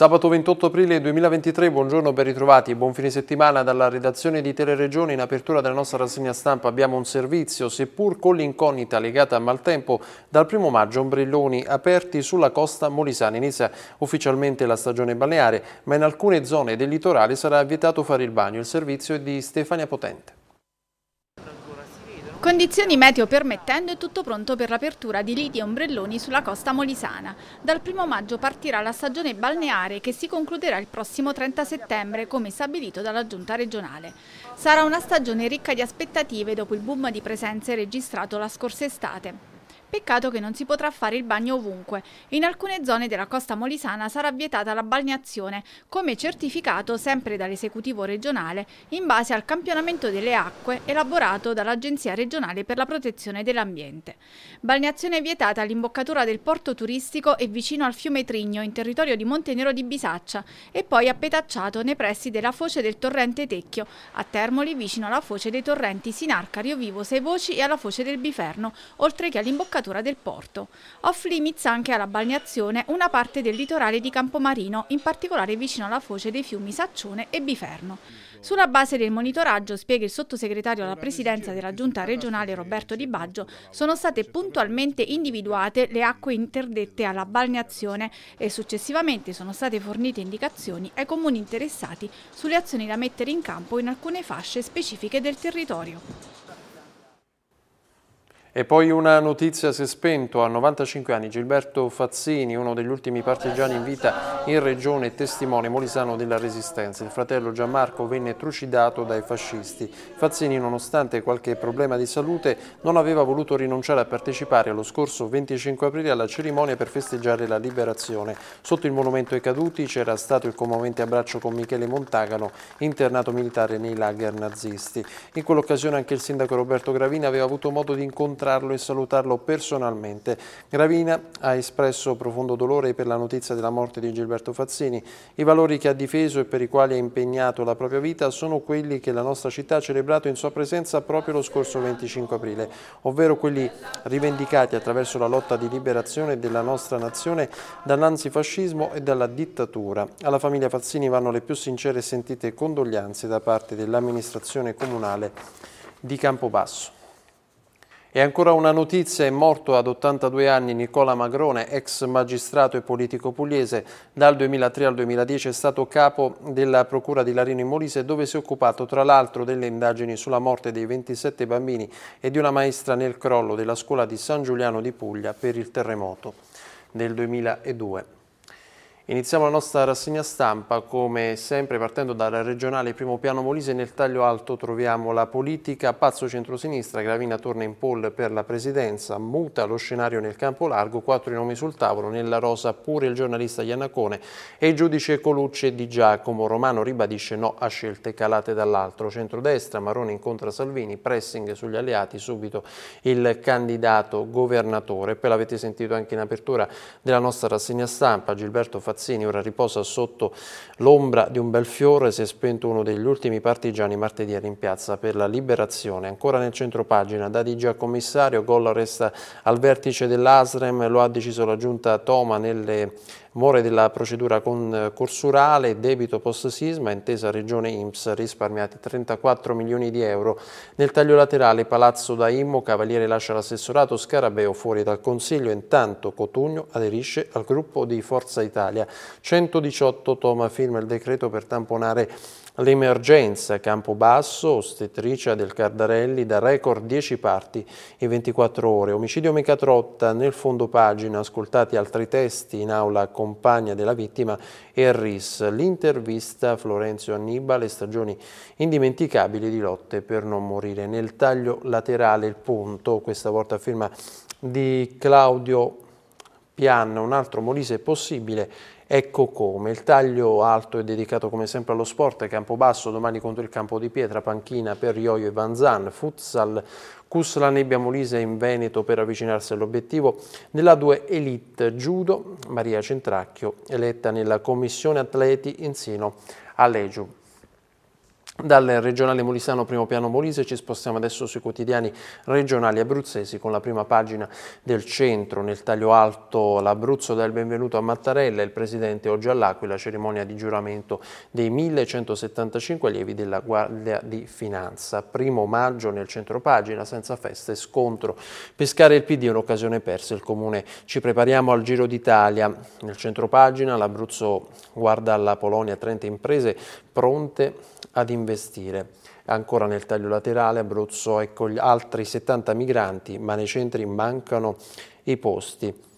Sabato 28 aprile 2023, buongiorno, ben ritrovati, buon fine settimana dalla redazione di Teleregione. In apertura della nostra rassegna stampa abbiamo un servizio, seppur con l'incognita legata al maltempo, dal 1 maggio ombrelloni aperti sulla costa molisana. Inizia ufficialmente la stagione balneare, ma in alcune zone del litorale sarà vietato fare il bagno. Il servizio è di Stefania Potente. Condizioni meteo permettendo è tutto pronto per l'apertura di lidi e ombrelloni sulla costa molisana. Dal 1 maggio partirà la stagione balneare che si concluderà il prossimo 30 settembre come stabilito dalla giunta regionale. Sarà una stagione ricca di aspettative dopo il boom di presenze registrato la scorsa estate. Peccato che non si potrà fare il bagno ovunque. In alcune zone della costa molisana sarà vietata la balneazione, come certificato sempre dall'esecutivo regionale in base al campionamento delle acque elaborato dall'Agenzia regionale per la protezione dell'ambiente. Balneazione vietata all'imboccatura del porto turistico e vicino al fiume Trigno in territorio di Montenero di Bisaccia e poi appetacciato nei pressi della foce del torrente Tecchio, a Termoli vicino alla foce dei torrenti Sinarca, Riovivo, Sei Voci e alla foce del Biferno, oltre che all'imboccatura Magistratura del Porto. Off limits anche alla balneazione una parte del litorale di Campomarino, in particolare vicino alla foce dei fiumi Saccione e Biferno. Sulla base del monitoraggio, spiega il sottosegretario alla presidenza della giunta regionale Roberto Di Baggio, sono state puntualmente individuate le acque interdette alla balneazione e successivamente sono state fornite indicazioni ai comuni interessati sulle azioni da mettere in campo in alcune fasce specifiche del territorio. E poi una notizia, si è spento a 95 anni Gilberto Fazzini, uno degli ultimi partigiani in vita in regione e testimone molisano della resistenza. Il fratello Gianmarco venne trucidato dai fascisti. Fazzini, nonostante qualche problema di salute, non aveva voluto rinunciare a partecipare lo scorso 25 aprile alla cerimonia per festeggiare la liberazione. Sotto il monumento ai caduti c'era stato il commovente abbraccio con Michele Montagano, internato militare nei lager nazisti. In quell'occasione anche il sindaco Roberto Gravina aveva avuto modo di incontrare incontrarlo e salutarlo personalmente. Gravina ha espresso profondo dolore per la notizia della morte di Gilberto Fazzini. I valori che ha difeso e per i quali ha impegnato la propria vita sono quelli che la nostra città ha celebrato in sua presenza proprio lo scorso 25 aprile, ovvero quelli rivendicati attraverso la lotta di liberazione della nostra nazione dall'anzifascismo e dalla dittatura. Alla famiglia Fazzini vanno le più sincere e sentite condoglianze da parte dell'amministrazione comunale di Campobasso. E ancora una notizia, è morto ad 82 anni Nicola Magrone, ex magistrato e politico pugliese. Dal 2003 al 2010 è stato capo della procura di Larino in Molise dove si è occupato tra l'altro delle indagini sulla morte dei 27 bambini e di una maestra nel crollo della scuola di San Giuliano di Puglia per il terremoto del 2002. Iniziamo la nostra rassegna stampa come sempre partendo dal regionale primo piano Molise nel taglio alto troviamo la politica pazzo centrosinistra, Gravina torna in poll per la presidenza, muta lo scenario nel campo largo, quattro nomi sul tavolo, nella rosa pure il giornalista Iannacone e il giudice Colucce di Giacomo Romano ribadisce no a scelte calate dall'altro, centrodestra Maroni incontra Salvini, pressing sugli alleati, subito il candidato governatore, poi l'avete sentito anche in apertura della nostra rassegna stampa Gilberto Fazzini Barazzini ora riposa sotto l'ombra di un bel fiore, si è spento uno degli ultimi partigiani martedì in piazza per la liberazione. Ancora nel centro pagina, da Digia commissario, Golla resta al vertice dell'Asrem, lo ha deciso la giunta Toma nelle more della procedura concorsurale, eh, debito post sisma, intesa Regione IMSS, risparmiati 34 milioni di euro. Nel taglio laterale Palazzo da Immo, Cavaliere lascia l'assessorato, Scarabeo fuori dal Consiglio, intanto Cotugno aderisce al gruppo di Forza Italia. 118 Toma firma il decreto per tamponare L'emergenza Campobasso, ostetricia del Cardarelli, da record 10 parti in 24 ore. Omicidio Mecatrotta nel fondo pagina, ascoltati altri testi in aula compagna della vittima Erris. RIS, l'intervista Florenzo Annibale, stagioni indimenticabili di lotte per non morire. Nel taglio laterale il punto, questa volta firma di Claudio Pian, un altro Molise possibile Ecco come. Il taglio alto è dedicato come sempre allo sport, campo basso domani contro il campo di pietra, panchina per Ioio e Vanzan, futsal Cus la nebbia Molise in Veneto per avvicinarsi all'obiettivo. Nella 2 Elite Judo, Maria Centracchio, eletta nella commissione atleti in seno a Legio. Dal regionale molisano primo piano Molise ci spostiamo adesso sui quotidiani regionali abruzzesi con la prima pagina del centro. Nel taglio alto l'Abruzzo dà il benvenuto a Mattarella, il presidente oggi all'Aquila, cerimonia di giuramento dei 1175 allievi della Guardia di Finanza. Primo maggio nel centro pagina, senza feste, scontro. Pescare il PD è un'occasione persa, il comune ci prepariamo al Giro d'Italia. Nel centro pagina l'Abruzzo guarda alla Polonia 30 imprese pronte ad investire investire. Ancora nel taglio laterale Abruzzo e con gli altri 70 migranti, ma nei centri mancano i posti.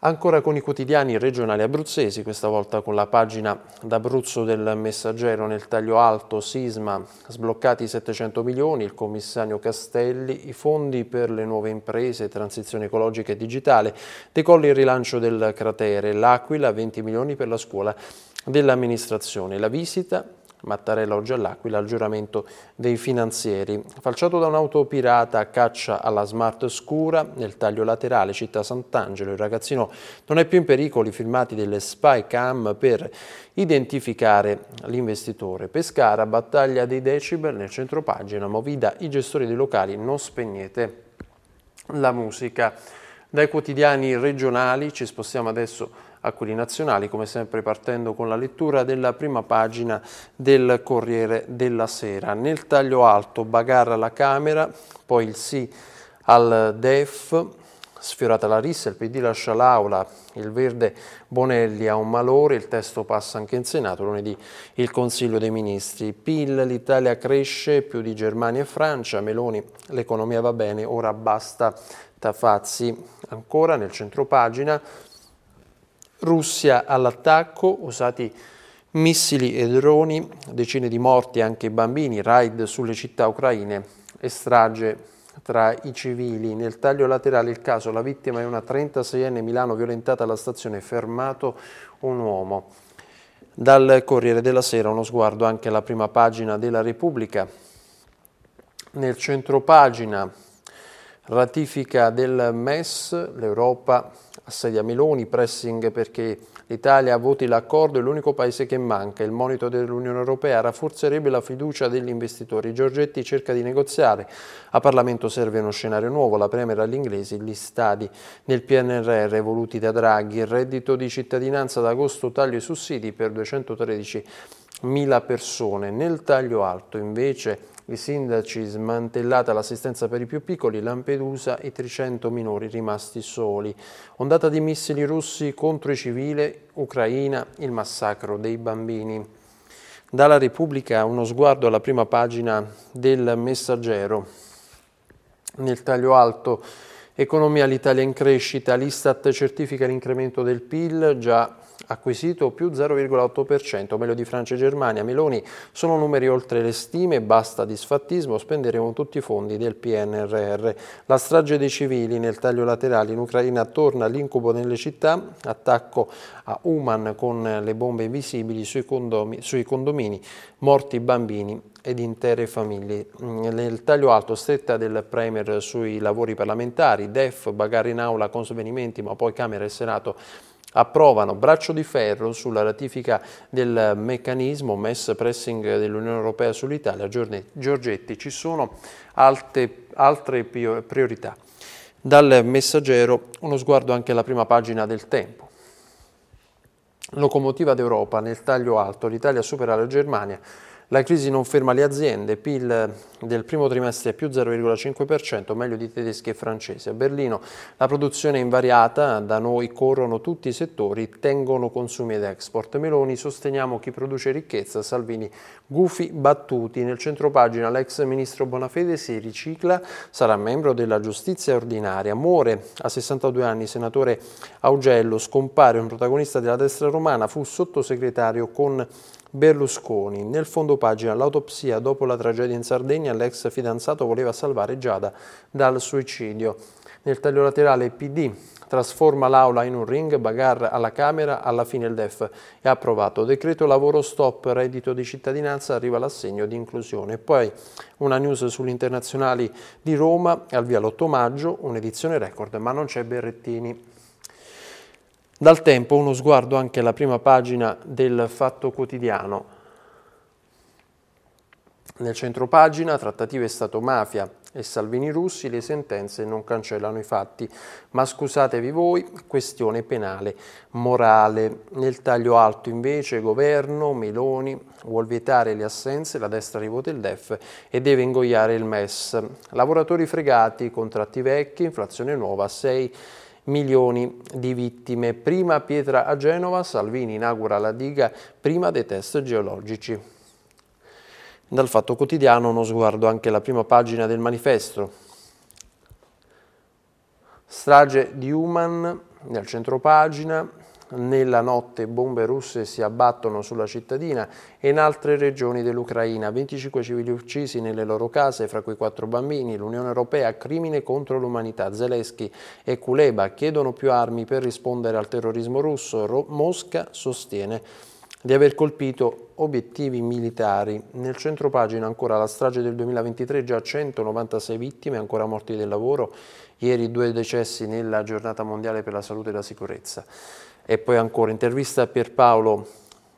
Ancora con i quotidiani regionali abruzzesi, questa volta con la pagina d'Abruzzo del Messaggero nel taglio alto, sisma, sbloccati 700 milioni, il commissario Castelli, i fondi per le nuove imprese, transizione ecologica e digitale, decolli il rilancio del cratere, l'Aquila 20 milioni per la scuola dell'amministrazione, la visita Mattarella oggi all'Aquila al giuramento dei finanzieri. Falciato da un'auto pirata, caccia alla smart scura, nel taglio laterale città Sant'Angelo, il ragazzino non è più in pericolo, i filmati delle spy cam per identificare l'investitore. Pescara, battaglia dei decibel nel centro pagina, Movida, i gestori dei locali non spegnete la musica. Dai quotidiani regionali ci spostiamo adesso a a quelli nazionali, come sempre partendo con la lettura della prima pagina del Corriere della Sera. Nel taglio alto Bagarra alla Camera, poi il sì al DEF, sfiorata la rissa, il PD lascia l'aula, il verde Bonelli ha un malore, il testo passa anche in Senato, lunedì il Consiglio dei Ministri. PIL, l'Italia cresce più di Germania e Francia, Meloni, l'economia va bene, ora basta Tafazzi. Ancora nel centro pagina, Russia all'attacco, usati missili e droni, decine di morti anche bambini, raid sulle città ucraine e strage tra i civili. Nel taglio laterale il caso, la vittima è una 36enne Milano violentata alla stazione, fermato un uomo. Dal Corriere della Sera uno sguardo anche alla prima pagina della Repubblica. Nel centro pagina ratifica del MES, l'Europa assedia Meloni, pressing perché l'Italia voti l'accordo è l'unico paese che manca. Il monito dell'Unione Europea rafforzerebbe la fiducia degli investitori. Giorgetti cerca di negoziare. A Parlamento serve uno scenario nuovo, la Premier all'inglese, gli stadi nel PNRR voluti da Draghi, il reddito di cittadinanza ad agosto taglio i sussidi per 213 mila persone. Nel taglio alto invece i sindaci smantellata l'assistenza per i più piccoli, Lampedusa e 300 minori rimasti soli. Ondata di missili russi contro i civili, Ucraina, il massacro dei bambini. Dalla Repubblica uno sguardo alla prima pagina del messaggero. Nel taglio alto Economia l'Italia in crescita, l'Istat certifica l'incremento del PIL già acquisito più 0,8%, meglio di Francia e Germania. Meloni, sono numeri oltre le stime, basta disfattismo, spenderemo tutti i fondi del PNRR. La strage dei civili nel taglio laterale in Ucraina torna all'incubo nelle città, attacco a Uman con le bombe invisibili sui, condomi, sui condomini morti bambini ed intere famiglie. Nel taglio alto stretta del Premier sui lavori parlamentari, DEF, bagarre in aula con svenimenti, ma poi Camera e Senato approvano braccio di ferro sulla ratifica del meccanismo mess pressing dell'Unione Europea sull'Italia. Giorgetti, ci sono alte, altre priorità. Dal messaggero uno sguardo anche alla prima pagina del tempo. Locomotiva d'Europa nel taglio alto, l'Italia supera la Germania la crisi non ferma le aziende, PIL del primo trimestre è più 0,5%, meglio di tedeschi e francesi. A Berlino la produzione è invariata, da noi corrono tutti i settori, tengono consumi ed export. Meloni, sosteniamo chi produce ricchezza, Salvini, gufi battuti. Nel centro pagina l'ex ministro Bonafede si ricicla, sarà membro della giustizia ordinaria. Muore a 62 anni, senatore Augello, scompare un protagonista della destra romana, fu sottosegretario con Berlusconi. Nel fondo pagina l'autopsia dopo la tragedia in Sardegna, l'ex fidanzato voleva salvare Giada dal suicidio. Nel taglio laterale PD trasforma l'aula in un ring, bagarre alla Camera, alla fine il DEF è approvato. Decreto lavoro stop, reddito di cittadinanza, arriva l'assegno di inclusione. Poi una news sugli internazionali di Roma, al via l'8 maggio, un'edizione record, ma non c'è Berrettini. Dal tempo uno sguardo anche alla prima pagina del Fatto Quotidiano. Nel centro pagina, trattative Stato-mafia e Salvini russi, le sentenze non cancellano i fatti, ma scusatevi voi, questione penale morale. Nel taglio alto invece governo, Meloni, vuol vietare le assenze, la destra rivota il DEF e deve ingoiare il MES. Lavoratori fregati, contratti vecchi, inflazione nuova 6 milioni di vittime. Prima pietra a Genova, Salvini inaugura la diga prima dei test geologici. Dal Fatto Quotidiano uno sguardo anche alla prima pagina del manifesto. Strage di Human nel centro pagina, nella notte bombe russe si abbattono sulla cittadina e in altre regioni dell'Ucraina. 25 civili uccisi nelle loro case, fra cui quattro bambini. L'Unione Europea crimine contro l'umanità. Zelensky e Kuleba chiedono più armi per rispondere al terrorismo russo. Ro Mosca sostiene di aver colpito obiettivi militari. Nel centro pagina ancora la strage del 2023, già 196 vittime, ancora morti del lavoro, ieri due decessi nella giornata mondiale per la salute e la sicurezza. E poi ancora intervista per Paolo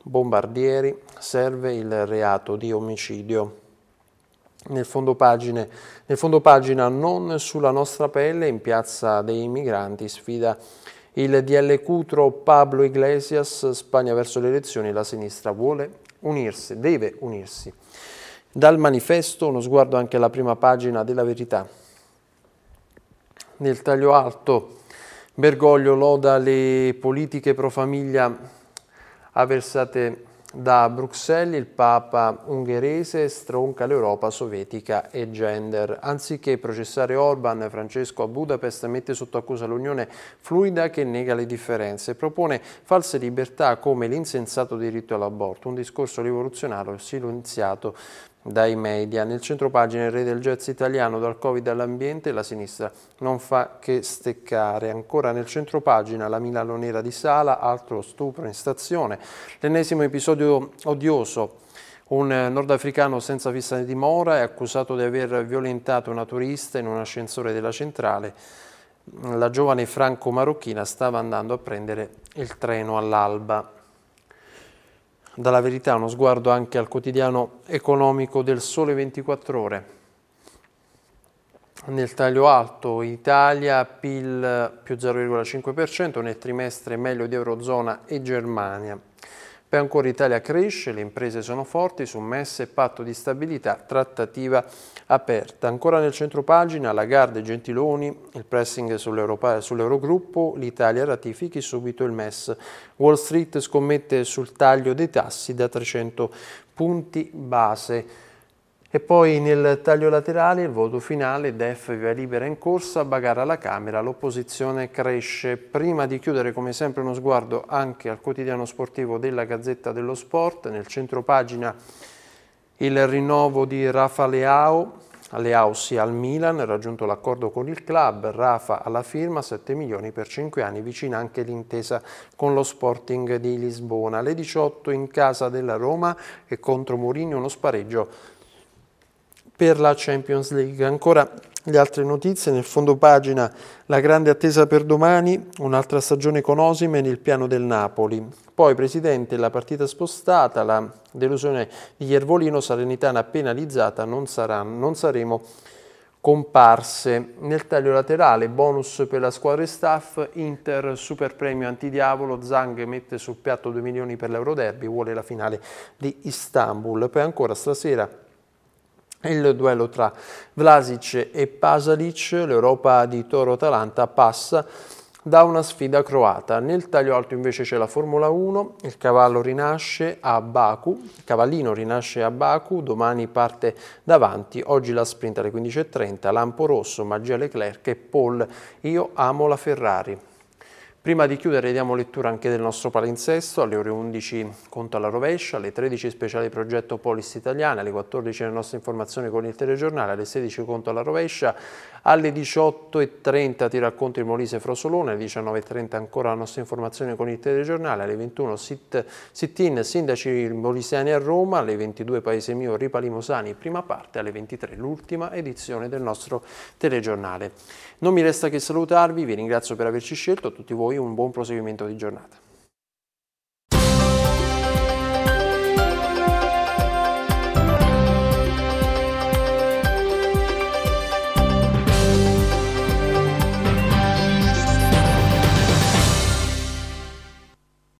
Bombardieri, serve il reato di omicidio. Nel fondo, pagine, nel fondo pagina non sulla nostra pelle in piazza dei migranti sfida il DL Cutro Pablo Iglesias Spagna verso le elezioni la sinistra vuole unirsi, deve unirsi. Dal manifesto uno sguardo anche alla prima pagina della verità. Nel taglio alto Bergoglio loda le politiche pro famiglia avversate da Bruxelles, il Papa ungherese stronca l'Europa sovietica e gender. Anziché processare Orban, Francesco a Budapest mette sotto accusa l'Unione fluida che nega le differenze. e Propone false libertà come l'insensato diritto all'aborto, un discorso rivoluzionario silenziato dai media. Nel centro pagina il re del jazz italiano dal Covid all'ambiente, la sinistra non fa che steccare. Ancora nel centro pagina la Milano Nera di Sala, altro stupro in stazione. L'ennesimo episodio odioso. Un nordafricano senza fissa di dimora è accusato di aver violentato una turista in un ascensore della centrale. La giovane franco-marocchina stava andando a prendere il treno all'alba dalla verità, uno sguardo anche al quotidiano economico del Sole 24 ore. Nel taglio alto Italia PIL più 0,5%, nel trimestre meglio di Eurozona e Germania per ancora Italia cresce, le imprese sono forti, sommesse, patto di stabilità, trattativa aperta. Ancora nel centro pagina, Lagarde e Gentiloni, il pressing sull'Eurogruppo, sull l'Italia ratifichi subito il MES. Wall Street scommette sul taglio dei tassi da 300 punti base. E poi nel taglio laterale il voto finale, DEF via libera in corsa, Bagara alla Camera, l'opposizione cresce. Prima di chiudere come sempre uno sguardo anche al quotidiano sportivo della Gazzetta dello Sport, nel centro pagina il rinnovo di Rafa Leao, Leao sì al Milan, raggiunto l'accordo con il club, Rafa alla firma, 7 milioni per 5 anni, vicina anche l'intesa con lo Sporting di Lisbona. Le 18 in casa della Roma e contro Mourinho uno spareggio per la Champions League. Ancora le altre notizie, nel fondo pagina la grande attesa per domani, un'altra stagione con Osime nel piano del Napoli. Poi Presidente, la partita spostata, la delusione di Iervolino, Salernitana penalizzata, non, sarà, non saremo comparse. Nel taglio laterale, bonus per la squadra e staff, Inter super premio antidiavolo, Zang mette sul piatto 2 milioni per l'Euroderby, vuole la finale di Istanbul. Poi ancora stasera il duello tra Vlasic e Pasalic, l'Europa di Toro-Atalanta passa da una sfida croata. Nel taglio alto invece c'è la Formula 1, il cavallo rinasce a Baku, il cavallino rinasce a Baku, domani parte davanti, oggi la sprint alle 15.30, Lampo Rosso, Magia Leclerc e Paul, io amo la Ferrari. Prima di chiudere diamo lettura anche del nostro palinsesto, alle ore 11 conto alla rovescia, alle 13 speciale progetto Polis Italiana, alle 14 le nostre informazioni con il telegiornale, alle 16 conto alla rovescia, alle 18.30 ti racconto il Molise Frosolone, alle 19.30 ancora la nostra informazione con il telegiornale, alle 21 sit, sit in sindaci moliseani a Roma, alle 22 Paese Mio Ripa Limosani, prima parte, alle 23 l'ultima edizione del nostro telegiornale. Non mi resta che salutarvi, vi ringrazio per averci scelto, a tutti voi voi un buon proseguimento di giornata.